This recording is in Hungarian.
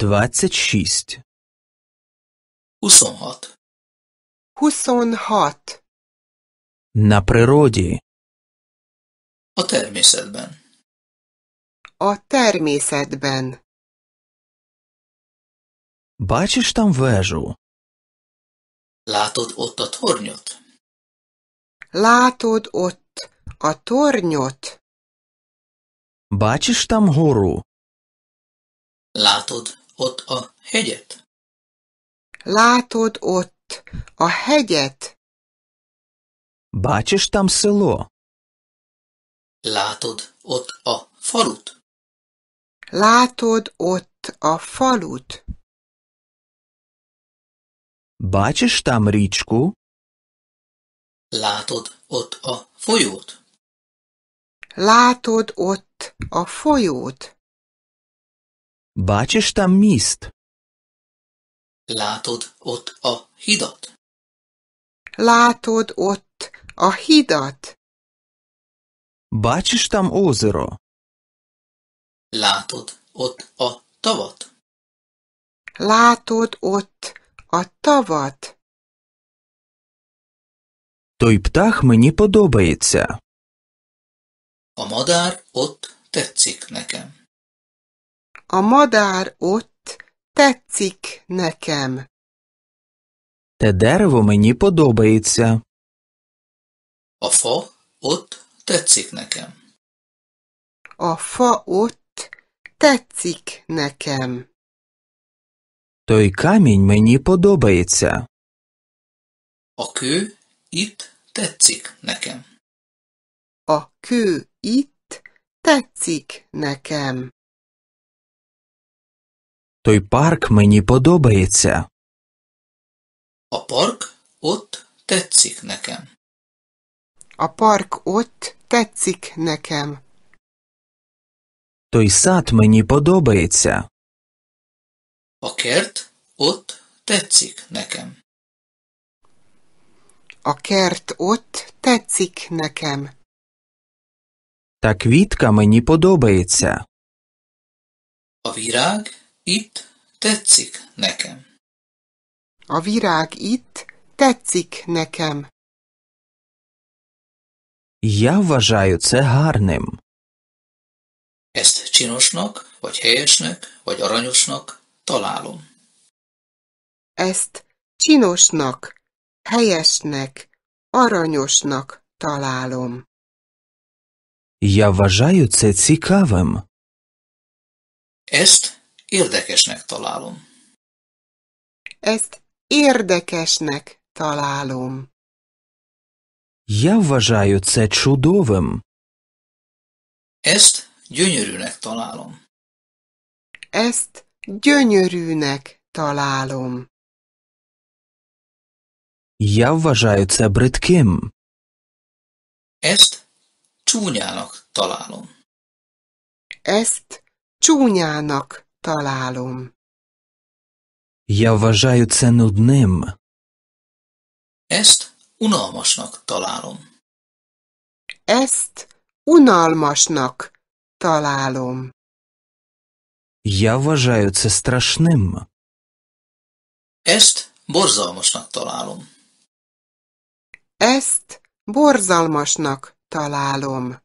26 26 26 На природі A természetben A természetben Бачиш там вежу? Látod ott a tornyot? Látod ott a tornyot? Бачиш там гору? Látod ott a hegyet? Látod ott a hegyet? Bácsis tam село? Látod ott a falut? Látod ott a falut? Bácsis tam річку? Látod ott a folyót? Látod ott a folyót? Бачиш там міст? Látod ott a hidat? Látod ott a hidat? Бачиш там озеро? Látod ott a tavat? Látod ott a tavat? Той птах мені подобається. A madár ott tetszik nekem. A madár ott tetszik nekem. Te дерево мені подобається. A fa ott tetszik nekem. A fa ott tetszik nekem. Той камінь мені подобається. A kő itt tetszik nekem. A kő itt tetszik nekem. Той парк мені подобається. A park ott tetszik nekem. A park ott tetszik nekem. Той сад мені подобається. A kert ott tetszik nekem. A kert ott tetszik nekem. Та квітка мені подобається. A virág itt tetszik nekem. A virág itt tetszik nekem. Я вважаю це гарним. Ezt csinosnak, vagy helyesnek, vagy aranyosnak találom. Ezt csinosnak, helyesnek, aranyosnak találom. Я вважаю це цікавим. Ezt Érdekesnek találom. Ezt érdekesnek találom. Я вважаю це чудовим. Ezt gyönyörűnek találom. Ezt gyönyörűnek találom. Я вважаю це бридким. Ezt csúnyának találom. Ezt csúnyának Találom. Я вважаю це нудним. Ezt unalmasnak találom. Ezt unalmasnak találom. Я вважаю це страшним. Ezt borzalmasnak találom. Ezt borzalmasnak találom.